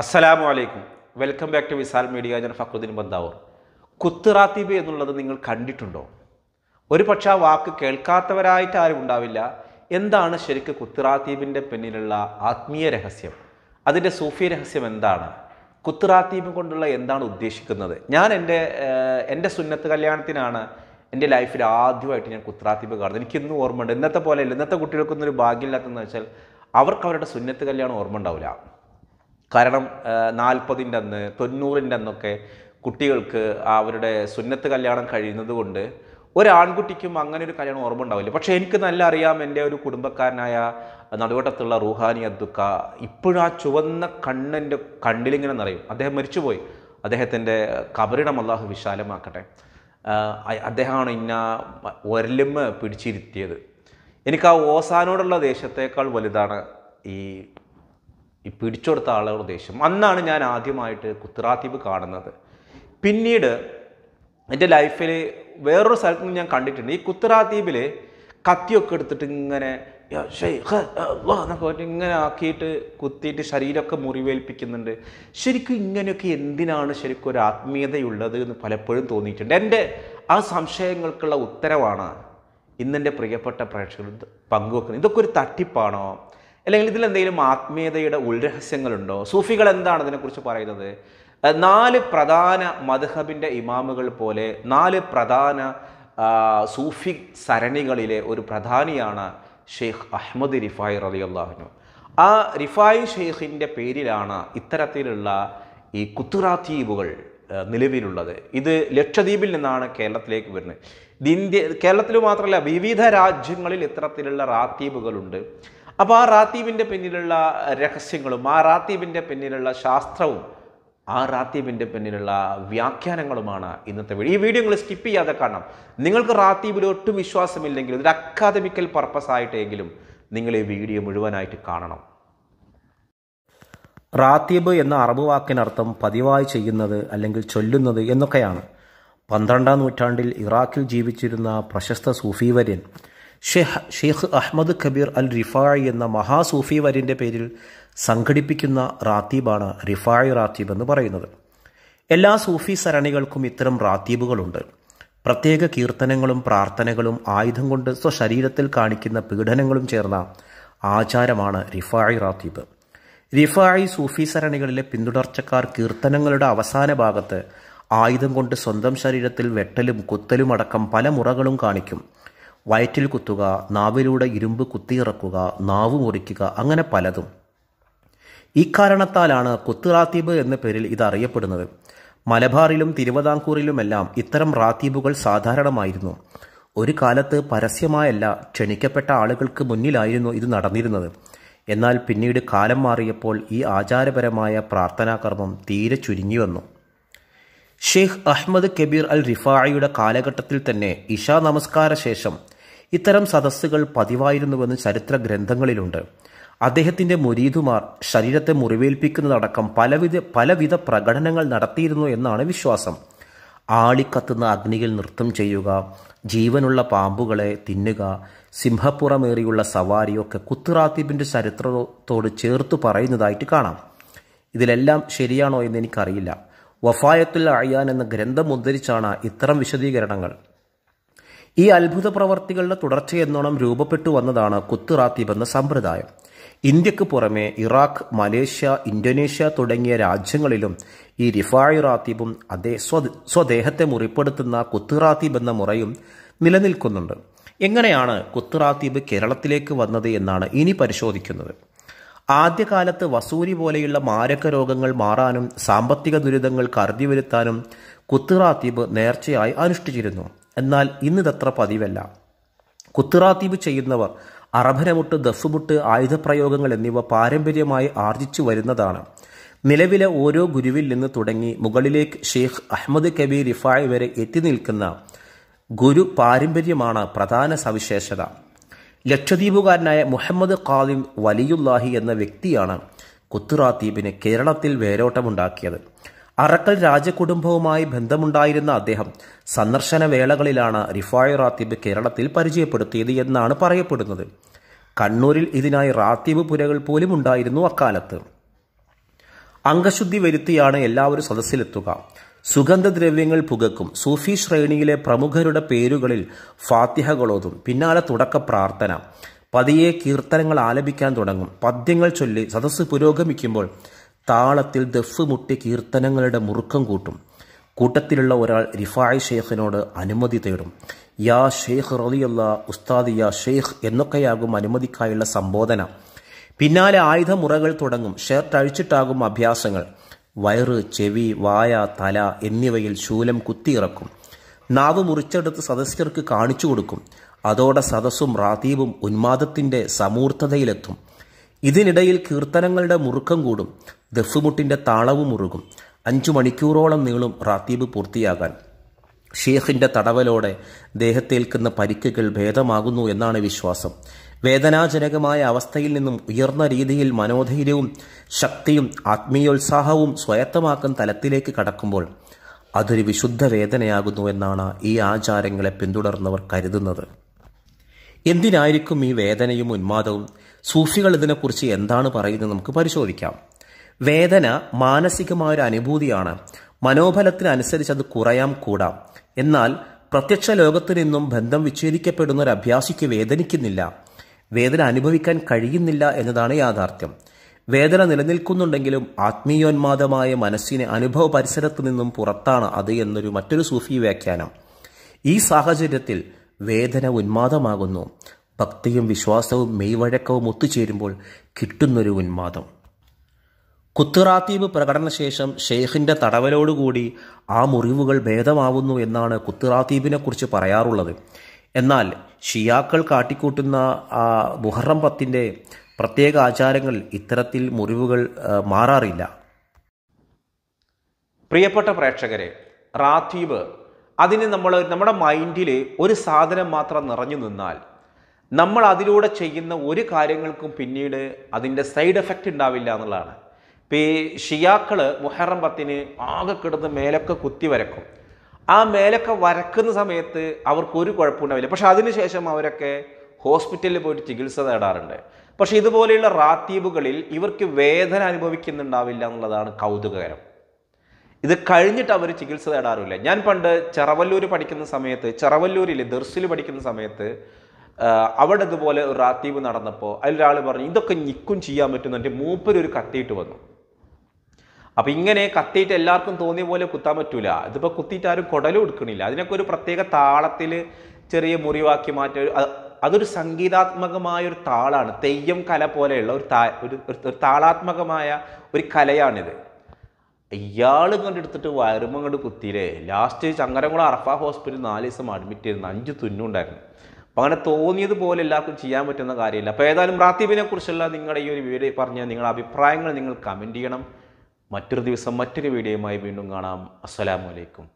അസ്സലാമു അലൈക്കും welcome back to Visal Media ഞാൻ ഫക്രുദ്ദീൻ ബന്ദാവൂർ കുത്തുറാത്തീബ് എന്നുള്ളത് നിങ്ങൾ കണ്ടിട്ടുണ്ടോ ഒരു പക്ഷേ ആ വാക്ക് കേൾക്കാത്തവരായിട്ട് ആരും ഉണ്ടാവില്ല എന്താണ് ശരിക്കും കുത്തുറാത്തീബിൻ്റെ പിന്നിലുള്ള ആത്മീയ രഹസ്യം അതിൻ്റെ സൂഫി രഹസ്യം എന്താണ് കുത്തുറാത്തീബ് കൊണ്ടുള്ള എന്താണ് ഉദ്ദേശിക്കുന്നത് ഞാൻ എൻ്റെ എൻ്റെ സുന്നത്ത് കല്യാണത്തിനാണ് എൻ്റെ ലൈഫിൽ ആദ്യമായിട്ട് ഞാൻ കുത്തുറാത്തീബ് കാണുന്നത് എനിക്കിന്നും ഓർമ്മയുണ്ട് ഇന്നത്തെ പോലെ ഇല്ല ഇന്നത്തെ കുട്ടികൾക്കൊന്നും ഒരു ഭാഗ്യമില്ലാത്തതെന്ന് വെച്ചാൽ അവർക്ക് അവരുടെ സുന്നത്ത് കല്യാണം ഓർമ്മ ഉണ്ടാവില്ല കാരണം നാൽപ്പതിൻ്റെ അന്ന് തൊണ്ണൂറിൻ്റെ അന്നൊക്കെ കുട്ടികൾക്ക് അവരുടെ സുന്നത്ത് കല്യാണം കഴിയുന്നത് കൊണ്ട് ഒരാൺകുട്ടിക്കും അങ്ങനെ ഒരു കല്യാണം ഓർമ്മ ഉണ്ടാവില്ല പക്ഷേ എനിക്ക് നല്ല അറിയാം എൻ്റെ ഒരു കുടുംബക്കാരനായ നടുവട്ടത്തുള്ള റുഹാനി അദ്ദുക്ക ഇപ്പോഴും ആ ചുവന്ന കണ്ണൻ്റെ കണ്ണിലിങ്ങനെ നിറയും അദ്ദേഹം മരിച്ചുപോയി അദ്ദേഹത്തിൻ്റെ കബറിടം അള്ളാഹു വിശാലമാക്കട്ടെ അദ്ദേഹമാണ് ഇന്ന ഒരലിമ്മ പിടിച്ചിരുത്തിയത് എനിക്ക് ആ ഓസാനോടുള്ള ദേശത്തേക്കാൾ വലുതാണ് ഈ ഈ പിടിച്ചെടുത്ത ആളുകളുടെ ദേഷ്യം അന്നാണ് ഞാൻ ആദ്യമായിട്ട് കുത്തറാത്തീപ് കാണുന്നത് പിന്നീട് എൻ്റെ ലൈഫിൽ വേറൊരു സ്ഥലത്ത് നിന്ന് ഞാൻ കണ്ടിട്ടുണ്ട് ഈ കുത്രാദ്വീപിൽ കത്തിയൊക്കെ എടുത്തിട്ട് ഇങ്ങനെ ഇങ്ങനെ ആക്കിയിട്ട് കുത്തിയിട്ട് ശരീരമൊക്കെ മുറിവേൽപ്പിക്കുന്നുണ്ട് ശരിക്കും ഇങ്ങനെയൊക്കെ എന്തിനാണ് ശരിക്കും ഒരു ആത്മീയതയുള്ളത് എന്ന് പലപ്പോഴും തോന്നിയിട്ടുണ്ട് എൻ്റെ ആ സംശയങ്ങൾക്കുള്ള ഉത്തരവാണ് ഇന്നെൻ്റെ പ്രിയപ്പെട്ട പ്രേക്ഷകർ പങ്കുവെക്കുന്നത് ഇതൊക്കെ ഒരു തട്ടിപ്പാണോ അല്ലെങ്കിൽ ഇതിൽ എന്തെങ്കിലും ആത്മീയതയുടെ ഉൾരഹസ്യങ്ങളുണ്ടോ സൂഫികൾ എന്താണ് ഇതിനെക്കുറിച്ച് പറയുന്നത് നാല് പ്രധാന മധുഹബിൻ്റെ ഇമാമുകൾ പോലെ നാല് പ്രധാന സൂഫി സരണികളിലെ ഒരു പ്രധാനിയാണ് ഷെയ്ഖ് അഹമ്മദ് റിഫായി റലി അള്ളാഹുനു ആ റിഫായി ഷെയ്ഖിൻ്റെ പേരിലാണ് ഇത്തരത്തിലുള്ള ഈ കുത്തുറാത്തീബുകൾ നിലവിലുള്ളത് ഇത് ലക്ഷദ്വീപിൽ നിന്നാണ് കേരളത്തിലേക്ക് വരുന്നത് ഇന്ത്യ കേരളത്തിൽ മാത്രമല്ല വിവിധ രാജ്യങ്ങളിൽ ഇത്തരത്തിലുള്ള റാത്തീബുകളുണ്ട് അപ്പോൾ ആ റാത്തീബിൻ്റെ പിന്നിലുള്ള രഹസ്യങ്ങളും ആ റാത്തീബിൻ്റെ പിന്നിലുള്ള ശാസ്ത്രവും ആ റാത്തീബിൻ്റെ പിന്നിലുള്ള വ്യാഖ്യാനങ്ങളുമാണ് ഇന്നത്തെ വീഡിയോ ഈ വീഡിയോ നിങ്ങൾ സ്കിപ്പ് ചെയ്യാതെ കാണണം നിങ്ങൾക്ക് റാത്തീബിൽ ഒട്ടും വിശ്വാസമില്ലെങ്കിലും ഇതൊരു അക്കാദമിക്കൽ പർപ്പസ് ആയിട്ടെങ്കിലും നിങ്ങൾ ഈ വീഡിയോ മുഴുവനായിട്ട് കാണണം റാത്തീബ് എന്ന അറബ് വാക്കിനർത്ഥം പതിവായി ചെയ്യുന്നത് അല്ലെങ്കിൽ ചൊല്ലുന്നത് എന്നൊക്കെയാണ് പന്ത്രണ്ടാം നൂറ്റാണ്ടിൽ ഇറാഖിൽ ജീവിച്ചിരുന്ന പ്രശസ്ത സൂഫീവര്യൻ ഷെഹ് Sheikh Ahmad Kabir al Rifai എന്ന മഹാസൂഫി വരിൻ്റെ പേരിൽ സംഘടിപ്പിക്കുന്ന റാത്തീബാണ് റിഫായ് റാത്തീബ് എന്ന് പറയുന്നത് എല്ലാ സൂഫി സരണികൾക്കും ഇത്തരം റാത്തീബുകളുണ്ട് പ്രത്യേക കീർത്തനങ്ങളും പ്രാർത്ഥനകളും ആയുധം കൊണ്ട് സ്വശരീരത്തിൽ കാണിക്കുന്ന പീഡനങ്ങളും ചേർന്ന ആചാരമാണ് റിഫായി റാത്തീബ് റിഫായി സൂഫി സരണികളിലെ പിന്തുടർച്ചക്കാർ കീർത്തനങ്ങളുടെ അവസാന ഭാഗത്ത് ആയുധം കൊണ്ട് സ്വന്തം ശരീരത്തിൽ വെട്ടലും കുത്തലുമടക്കം പല മുറകളും കാണിക്കും വയറ്റിൽ കുത്തുക നാവിലൂടെ ഇരുമ്പ് കുത്തിയിറക്കുക നാവ് മുറിക്കുക അങ്ങനെ പലതും ഇക്കാരണത്താലാണ് റാത്തീബ് എന്ന പേരിൽ ഇത് അറിയപ്പെടുന്നത് മലബാറിലും തിരുവിതാംകൂറിലുമെല്ലാം ഇത്തരം റാത്തീബുകൾ സാധാരണമായിരുന്നു ഒരു കാലത്ത് പരസ്യമായല്ല ക്ഷണിക്കപ്പെട്ട ആളുകൾക്ക് മുന്നിലായിരുന്നു ഇത് നടന്നിരുന്നത് എന്നാൽ പിന്നീട് കാലം മാറിയപ്പോൾ ഈ ആചാരപരമായ പ്രാർത്ഥനാകർമ്മം തീരെ ചുരുങ്ങി വന്നു ഷെയ്ഖ് അഹ്മദ് കബീർ അൽ റിഫായുടെ കാലഘട്ടത്തിൽ തന്നെ ഇഷാ നമസ്കാര ശേഷം ഇത്തരം സദസ്സുകൾ പതിവായിരുന്നുവെന്ന് ചരിത്ര ഗ്രന്ഥങ്ങളിലുണ്ട് അദ്ദേഹത്തിന്റെ മുരീദുമാർ ശരീരത്തെ മുറിവേൽപ്പിക്കുന്നതടക്കം പലവിധ പലവിധ പ്രകടനങ്ങൾ നടത്തിയിരുന്നു എന്നാണ് വിശ്വാസം ആളിക്കത്തുന്ന അഗ്നിയിൽ നൃത്തം ചെയ്യുക ജീവനുള്ള പാമ്പുകളെ തിന്നുക സിംഹപ്പുറമേറിയുള്ള സവാരിയൊക്കെ കുത്തുറാത്തീബിൻ്റെ ചരിത്രത്തോട് ചേർത്ത് പറയുന്നതായിട്ട് കാണാം ഇതിലെല്ലാം ശരിയാണോ എന്ന് എനിക്കറിയില്ല വഫായത്തുൽ അയ്യാൻ എന്ന ഗ്രന്ഥം ഉദ്ധരിച്ചാണ് ഇത്തരം വിശദീകരണങ്ങൾ ഈ അത്ഭുത പ്രവർത്തികളുടെ തുടർച്ചയെന്നോണം രൂപപ്പെട്ടു വന്നതാണ് കുത്തുറാത്തിബ് എന്ന സമ്പ്രദായം ഇന്ത്യക്ക് പുറമെ ഇറാഖ് മലേഷ്യ ഇന്തോനേഷ്യ തുടങ്ങിയ രാജ്യങ്ങളിലും ഈ റിഫായി റാത്തീബും അതേ സ്വദേഹത്തെ മുറിപ്പെടുത്തുന്ന കുത്തുറാത്തീബ് എന്ന മുറയും നിലനിൽക്കുന്നുണ്ട് എങ്ങനെയാണ് കുത്തുറാത്തീബ് കേരളത്തിലേക്ക് വന്നത് എന്നാണ് ഇനി പരിശോധിക്കുന്നത് ആദ്യകാലത്ത് വസൂരി പോലെയുള്ള മാരക രോഗങ്ങൾ മാറാനും സാമ്പത്തിക ദുരിതങ്ങൾ കരുതി വരുത്താനും കുത്തുറാത്തീബ് നേർച്ചയായി അനുഷ്ഠിച്ചിരുന്നു എന്നാൽ ഇന്നിതത്ര പതിവല്ല കുത്തുറാത്തീബ് ചെയ്യുന്നവർ അറഭനമുട്ട് ദഫുമുട്ട് ആയുധപ്രയോഗങ്ങൾ എന്നിവ പാരമ്പര്യമായി ആർജിച്ചു വരുന്നതാണ് നിലവിലെ ഓരോ ഗുരുവിൽ നിന്ന് തുടങ്ങി മുകളിലേക്ക് ഷെയ്ഖ് അഹമ്മദ് കബീർ റിഫായ് വരെ എത്തി നിൽക്കുന്ന ഗുരു പാരമ്പര്യമാണ് പ്രധാന സവിശേഷത ലക്ഷദ്വീപുകാരനായ മുഹമ്മദ് ഖാദിം വലിയുല്ലാഹി എന്ന വ്യക്തിയാണ് കുത്തുറാത്തീബിന് കേരളത്തിൽ വേരോട്ടമുണ്ടാക്കിയത് അറക്കൽ രാജകുടുംബവുമായി ബന്ധമുണ്ടായിരുന്ന അദ്ദേഹം സന്ദർശന വേളകളിലാണ് റിഫായ് റാത്തീബ് കേരളത്തിൽ പരിചയപ്പെടുത്തിയത് എന്നാണ് പറയപ്പെടുന്നത് കണ്ണൂരിൽ ഇതിനായി റാത്തീബ് പുരകൾ പോലും ഉണ്ടായിരുന്നു അക്കാലത്ത് അംഗശുദ്ധി വരുത്തിയാണ് എല്ലാവരും സദസ്സിലെത്തുക സുഗന്ധദ്രവ്യങ്ങൾ പുകക്കും സൂഫി ശ്രേണിയിലെ പ്രമുഖരുടെ പേരുകളിൽ ഫാത്യഹകളോതും പിന്നാലെ തുടക്ക പ്രാർത്ഥന പതിയെ കീർത്തനങ്ങൾ ആലപിക്കാൻ തുടങ്ങും പദ്യങ്ങൾ ചൊല്ലി സദസ്സ് പുരോഗമിക്കുമ്പോൾ താളത്തിൽ ദഫ് മുട്ടി കീർത്തനങ്ങളുടെ മുറുക്കം കൂട്ടും കൂട്ടത്തിലുള്ള ഒരാൾ റിഫായ് ഷെയ്ഖിനോട് അനുമതി തേടും യാ ഷെയ്ഖ് റലിയല്ല ഉസ്താദ് യാ ഷെയ്ഖ് എന്നൊക്കെയാകും അനുമതിക്കായുള്ള സംബോധന പിന്നാലെ മുറകൾ തുടങ്ങും ഷർട്ട് അഴിച്ചിട്ടാകും അഭ്യാസങ്ങൾ വയറ് ചെവി വായ തല എന്നിവയിൽ ശൂലം കുത്തിയിറക്കും നാവ് മുറിച്ചെടുത്ത് സദസ്യർക്ക് കാണിച്ചു കൊടുക്കും അതോടെ സദസ്സും റാത്തീബും ഉന്മാദത്തിൻ്റെ സമൂർത്തതയിലെത്തും ഇതിനിടയിൽ കീർത്തനങ്ങളുടെ മുറുക്കം കൂടും ദഫുമുട്ടിൻ്റെ താളവും മുറുകും അഞ്ചു മണിക്കൂറോളം നീളും റാത്തീബ് പൂർത്തിയാകാൻ ഷേഖിൻ്റെ തടവലോടെ ദേഹത്തേൽക്കുന്ന പരിക്കുകൾ ഭേദമാകുന്നു എന്നാണ് വിശ്വാസം വേദനാജനകമായ അവസ്ഥയിൽ നിന്നും ഉയർന്ന രീതിയിൽ മനോധൈര്യവും ശക്തിയും ആത്മീയോത്സാഹവും സ്വയത്തമാക്കും തലത്തിലേക്ക് കടക്കുമ്പോൾ അതൊരു വിശുദ്ധ വേദനയാകുന്നു എന്നാണ് ഈ ആചാരങ്ങളെ പിന്തുടർന്നവർ കരുതുന്നത് എന്തിനായിരിക്കും ഈ വേദനയും ഉന്മാദവും സൂഫികൾ ഇതിനെക്കുറിച്ച് എന്താണ് പറയുന്നത് നമുക്ക് പരിശോധിക്കാം വേദന മാനസികമായ ഒരു അനുഭൂതിയാണ് മനോബലത്തിനനുസരിച്ച് അത് കുറയാം കൂടാം എന്നാൽ പ്രത്യക്ഷ ലോകത്തു നിന്നും ബന്ധം ഒരു അഭ്യാസിക്ക് വേദനിക്കുന്നില്ല വേദന അനുഭവിക്കാൻ കഴിയുന്നില്ല എന്നതാണ് യാഥാർത്ഥ്യം വേദന നിലനിൽക്കുന്നുണ്ടെങ്കിലും ആത്മീയോന്മാദമായ മനസ്സിനെ അനുഭവ പരിസരത്ത് നിന്നും പുറത്താണ് അത് എന്നൊരു മറ്റൊരു സൂഫി വ്യാഖ്യാനം ഈ സാഹചര്യത്തിൽ വേദന ഉന്മാദമാകുന്നു ഭക്തിയും വിശ്വാസവും മെയ്വഴക്കവും ഒത്തുചേരുമ്പോൾ കിട്ടുന്നൊരു ഉന്മാദം കുത്തുറാത്തീബ് പ്രകടനശേഷം ഷെയ്ഖിന്റെ തടവലോടുകൂടി ആ മുറിവുകൾ ഭേദമാവുന്നു എന്നാണ് കുത്തുറാത്തീബിനെ കുറിച്ച് പറയാറുള്ളത് എന്നാൽ ഷിയാക്കൾ കാട്ടിക്കൂട്ടുന്ന ആ മുഹറം പത്തിൻ്റെ പ്രത്യേക ആചാരങ്ങൾ ഇത്തരത്തിൽ മുറിവുകൾ മാറാറില്ല പ്രിയപ്പെട്ട പ്രേക്ഷകരെ റാത്തീബ് അതിന് നമ്മൾ നമ്മുടെ മൈൻഡിൽ ഒരു സാധനം മാത്രം നിറഞ്ഞു നിന്നാൽ നമ്മൾ അതിലൂടെ ചെയ്യുന്ന ഒരു കാര്യങ്ങൾക്കും പിന്നീട് അതിൻ്റെ സൈഡ് എഫക്റ്റ് ഉണ്ടാവില്ല എന്നുള്ളതാണ് ഇപ്പോൾ ഈ ഷിയാക്കൾ മുഹറം പത്തിന് ആകെ കിടന്ന് മേലൊക്കെ കുത്തി വരക്കും ആ മേലൊക്കെ വരക്കുന്ന സമയത്ത് അവർക്ക് ഒരു കുഴപ്പമുണ്ടാവില്ല പക്ഷെ അതിനുശേഷം അവരൊക്കെ ഹോസ്പിറ്റലിൽ പോയിട്ട് ചികിത്സ തേടാറുണ്ട് പക്ഷെ ഇതുപോലെയുള്ള റാത്തീബുകളിൽ ഇവർക്ക് വേദന അനുഭവിക്കുന്നുണ്ടാവില്ല എന്നുള്ളതാണ് കൗതുകകരം ഇത് കഴിഞ്ഞിട്ട് അവർ ചികിത്സ തേടാറില്ല ഞാൻ പണ്ട് ചെറവല്ലൂർ പഠിക്കുന്ന സമയത്ത് ചെറവല്ലൂരിൽ ദർസിൽ പഠിക്കുന്ന സമയത്ത് അവിടെ ഇതുപോലെ ഒരു റാത്തീബ് നടന്നപ്പോൾ അതിലൊരാൾ പറഞ്ഞു ഇതൊക്കെ ഞിക്കും ചെയ്യാൻ പറ്റുന്നുണ്ട് എൻ്റെ ഒരു കത്തിയിട്ട് വന്നു അപ്പോൾ ഇങ്ങനെ കത്തിയിട്ട് എല്ലാവർക്കും തോന്നിയ പോലെ കുത്താൻ പറ്റൂല ഇതിപ്പോൾ കുത്തിയിട്ട് ആരും കുടലും എടുക്കണില്ല അതിനൊക്കെ ഒരു പ്രത്യേക താളത്തിൽ ചെറിയ മുറിവാക്കി മാറ്റ അതൊരു സംഗീതാത്മകമായ ഒരു താളാണ് തെയ്യം കല പോലെയുള്ള ഒരു താ ഒരു ഒരു താളാത്മകമായ ഒരു കലയാണിത് ഇയാൾ കണ്ടെടുത്തിട്ട് വയറുമ്പം കണ്ട് കുത്തിയില്ലേ ലാസ്റ്റ് ചങ്ങരംകുളം അർഫ ഹോസ്പിറ്റലിൽ നാല് ദിവസം അഡ്മിറ്റ് ചെയ്തിരുന്നു അഞ്ച് തുന്നുണ്ടായിരുന്നു അപ്പോൾ അങ്ങനെ പോലെ എല്ലാവർക്കും ചെയ്യാൻ പറ്റുന്ന കാര്യമില്ല അപ്പോൾ ഏതായാലും റാത്തീബിനെ കുറിച്ചുള്ള നിങ്ങളുടെ ഈ ഒരു വീഡിയോ പറഞ്ഞാൽ നിങ്ങളുടെ അഭിപ്രായങ്ങൾ നിങ്ങൾ കമൻറ്റ് ചെയ്യണം മറ്റൊരു ദിവസം മറ്റൊരു വീഡിയോയുമായി വീണ്ടും കാണാം അസ്സലാമലൈക്കും